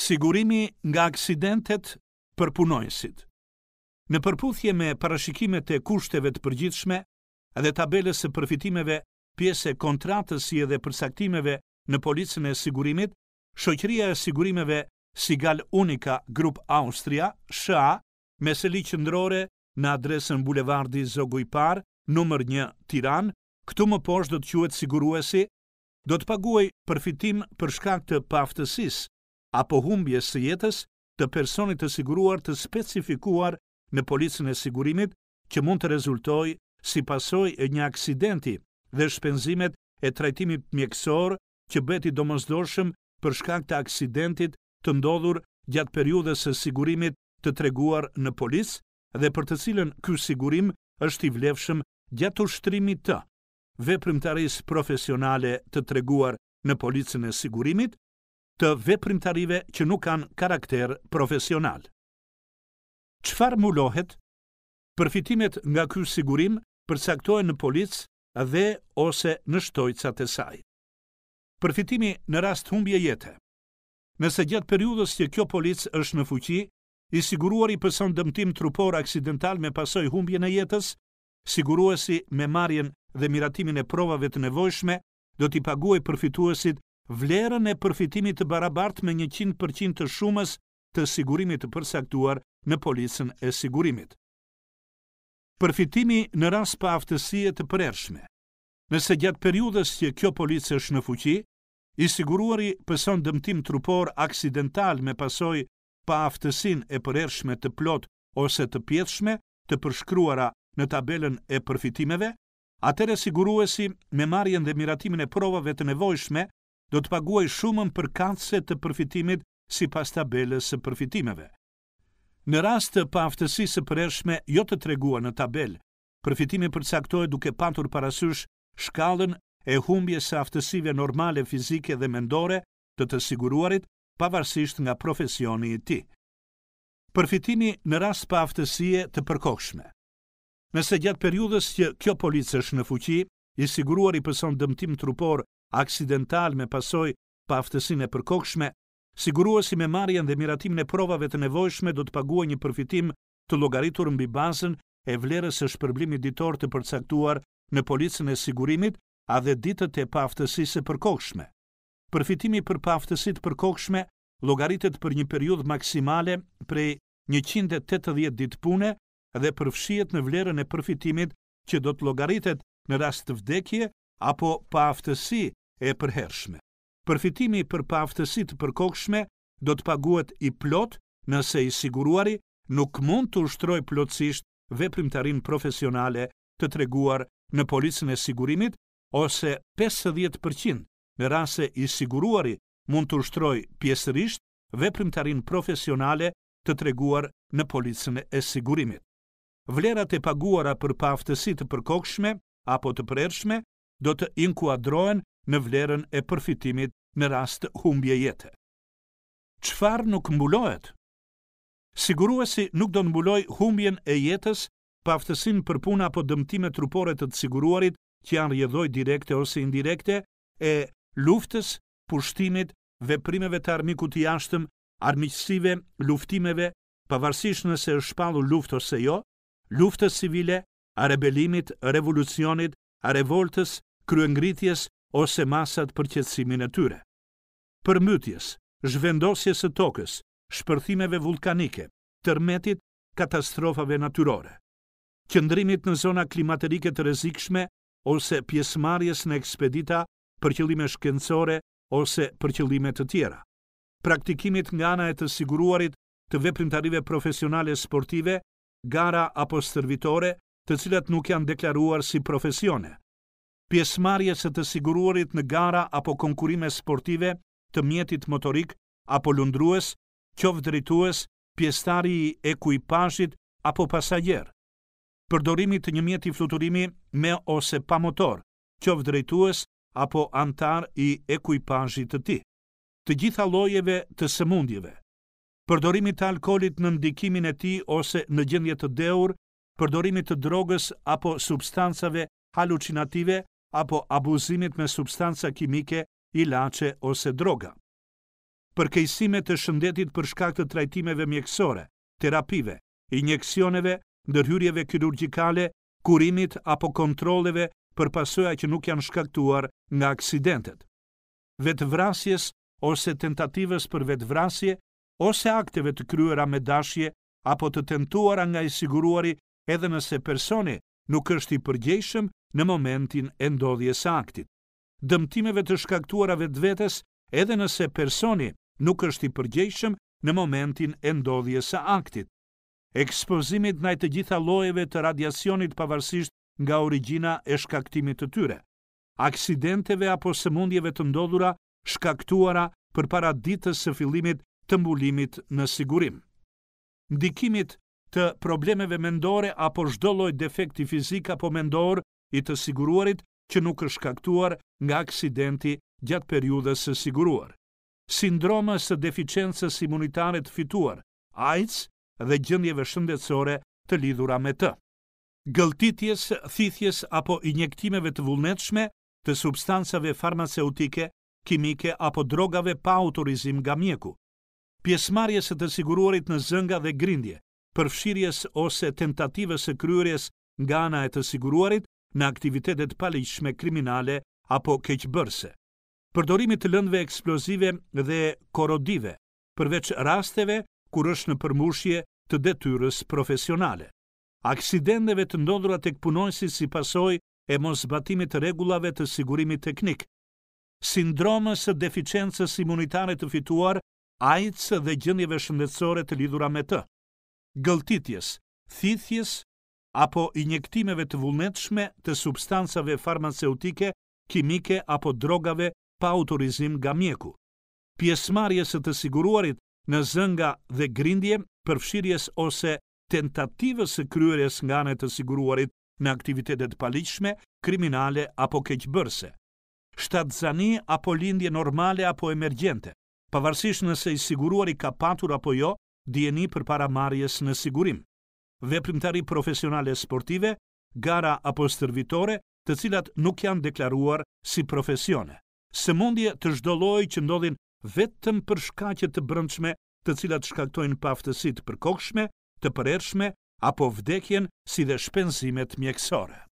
sigurimi nga aksidentet për punojësit. Në përputhje me parashikimet e kushteve të përgjithshme dhe tabelës së përfitimeve, pjesë kontratës si edhe përcaktimeve në policën e sigurimit, shoqëria e sigurimeve Sigal Unika Group Austria, SHA, me seli qendrore në adresën Bulevardi Zogu i Par, numër 1, Tiran, këtu më poshtë do të quhet siguruesi, do të paguaj përfitim për shkak të paftësisë apo humbje së jetës të personit të siguruar të specifikuar në policën e sigurimit që mund të rezultoj si pasoj e një aksidenti dhe shpenzimet e trajtimit mjekësor që beti domësdorshëm për shkak të aksidentit të ndodhur gjatë periudhës së sigurimit të treguar në policë dhe për të cilën ky sigurim është i vlefshëm gjatë ushtrimit të veprimtarisë profesionale të treguar në policën e sigurimit, të veprimtarive që nuk kanë karakter profesional. Qfar mulohet? Përfitimet nga ky sigurim përsaktojnë në policë dhe ose në shtojcat e saj. Përfitimi në rast humbje jete. Nëse gjatë periudës që kjo policë është në fuqi, i siguruari përson dëmtim trupor aksidental me pasoj humbje në jetës, siguruesi me marjen dhe miratimin e provave të nevojshme do t'i paguaj përfituesit vlerën e përfitimit të barabart me 100% të shumës të sigurimit të përsaktuar në policën e sigurimit. Përfitimi në rast pa aftësie të përershme. Nëse gjatë periudës që kjo policë është në fuqi, i siguruari pëson dëmtim trupor aksidental me pasoj pa aftësin e përershme të plot ose të pjetëshme të përshkruara në tabelën e përfitimeve, atëre siguruesi me marjen dhe miratimin e provave të nevojshme do të paguaj shumën për kantëse të përfitimit si pas tabelës së përfitimeve. Në rast të paftësi së përreshme jo të tregua në tabelë, përfitimi përcaktoj duke patur parasysh shkallën e humbje së aftësive normale fizike dhe mendore të të siguruarit pavarësisht nga profesioni i ti. Përfitimi në rast pa aftësie të përkohshme. Nëse gjatë periudës që kjo policë është në fuqi, i siguruar i pëson dëmtim trupor aksidental me pasoj pa aftësin e përkokshme, siguruesi me marjen dhe miratimin e provave të nevojshme do të pagua një përfitim të logaritur mbi bazën e vlerës e shpërblimit ditor të përcaktuar në policën e sigurimit, a dhe ditët e paftësisë e përkokshme. Përfitimi për paftësit përkokshme logaritet për një periud maksimale prej 180 dit pune dhe përfshiet në vlerën e përfitimit që do të logaritet në rast të vdekje apo paftësi aftësi e përhershme. Përfitimi për paftësi të përkohshme do të paguat i plot nëse i siguruari nuk mund të ushtrojë plotësisht veprimtarin profesionale të treguar në policën e sigurimit ose 50% në rase i siguruari mund të ushtroj pjesërisht veprimtarin profesionale të treguar në policën e sigurimit. Vlerat e paguara për paftësit të përkokshme apo të prershme do të inkuadrohen në vlerën e përfitimit në rast humbje jete. Qfar nuk mbulohet? Siguruesi nuk do të mbuloj humbjen e jetës pa aftësin për puna apo dëmtime trupore të të siguruarit që janë rjedhoj direkte ose indirekte e luftës, pushtimit, veprimeve të armiku të jashtëm, armiqësive, luftimeve, pavarësisht nëse është shpallur luftë ose jo, luftës civile, a rebelimit, revolucionit, a revoltës, kryengritjes, ose masat për qetësimin e tyre. Përmbytjes, zhvendosjes së tokës, shpërthimeve vulkanike, tërmetit, katastrofave natyrore, qëndrimit në zona klimaterike të rrezikshme ose pjesëmarrjes në ekspedita për qëllime shkencore ose për qëllime të tjera. Praktikimit nga ana e të siguruarit të veprimtarive profesionale sportive, gara apo stërvitore, të cilat nuk janë deklaruar si profesione. Pjesmarje së të siguruarit në gara apo konkurime sportive të mjetit motorik apo lundrues, qoftë drejtues, pjesëtari i ekuipazhit apo pasajer. Përdorimi të një mjeti fluturimi me ose pa motor, qoftë drejtues apo antar i ekuipazhit të tij. Të gjitha llojeve të sëmundjeve. Përdorimi të alkoolit në ndikimin e tij ose në gjendje të dehur, përdorimi të drogës apo substancave halucinative apo abuzimit me substanca kimike, ilaçe ose droga. Përkejsimet të shëndetit për shkak të trajtimeve mjekësore, terapive, injeksioneve, ndërhyrjeve kirurgjikale, kurimit apo kontroleve për pasoja që nuk janë shkaktuar nga aksidentet. Vetvrasjes ose tentativës për vetvrasje ose akteve të kryera me dashje apo të tentuara nga i siguruari edhe nëse personi nuk është i përgjeshëm në momentin e ndodhjes së aktit. Dëmtimeve të shkaktuara vetvetes, edhe nëse personi nuk është i përgjegjshëm në momentin e ndodhjes së aktit. Ekspozimit ndaj të gjitha llojeve të radiacionit pavarësisht nga origjina e shkaktimit të tyre. Aksidenteve apo sëmundjeve të ndodhura shkaktuara për para ditës së fillimit të mbulimit në sigurim. Ndikimit të problemeve mendore apo shdo loj defekti fizik apo mendor i të siguruarit që nuk është shkaktuar nga aksidenti gjatë periudhës së siguruar. Sindroma së deficiencës imunitare të fituar, AIDS dhe gjendjeve shëndetësore të lidhura me të. Gëlltitjes, thithjes apo injektimeve të vullnetshme të substancave farmaceutike, kimike apo drogave pa autorizim nga mjeku. Pjesëmarrjes së të siguruarit në zënga dhe grindje, përfshirjes ose tentativës së kryerjes nga ana e të siguruarit në aktivitetet paliqshme kriminale apo keqëbërse. Përdorimit të lëndve eksplozive dhe korodive, përveç rasteve kur është në përmushje të detyres profesionale. Aksidenteve të ndodhura tek këpunojsi si pasoj e mos batimit të regulave të sigurimit teknik. Sindromës së deficiencës imunitare të fituar, ajtës dhe gjëndjeve shëndetsore të lidhura me të. Gëltitjes, thithjes, apo injektimeve të vullnetshme të substancave farmaceutike, kimike apo drogave pa autorizim nga mjeku. Pjesëmarrja së të siguruarit në zënga dhe grindje, përfshirjes ose tentativës së kryerjes nga anë të siguruarit në aktivitete të paligjshme, kriminale apo Shtatë zani apo lindje normale apo emergjente, pavarësisht nëse i siguruari ka patur apo jo, djeni për paramarjes në sigurim veprimtari profesionale sportive, gara apo stërvitore, të cilat nuk janë deklaruar si profesione. Se mundje të zhdolloj që ndodhin vetëm për shkaqe të brëndshme të cilat shkaktojnë paftësit për kokshme, të përershme, apo vdekjen si dhe shpenzimet mjekësore.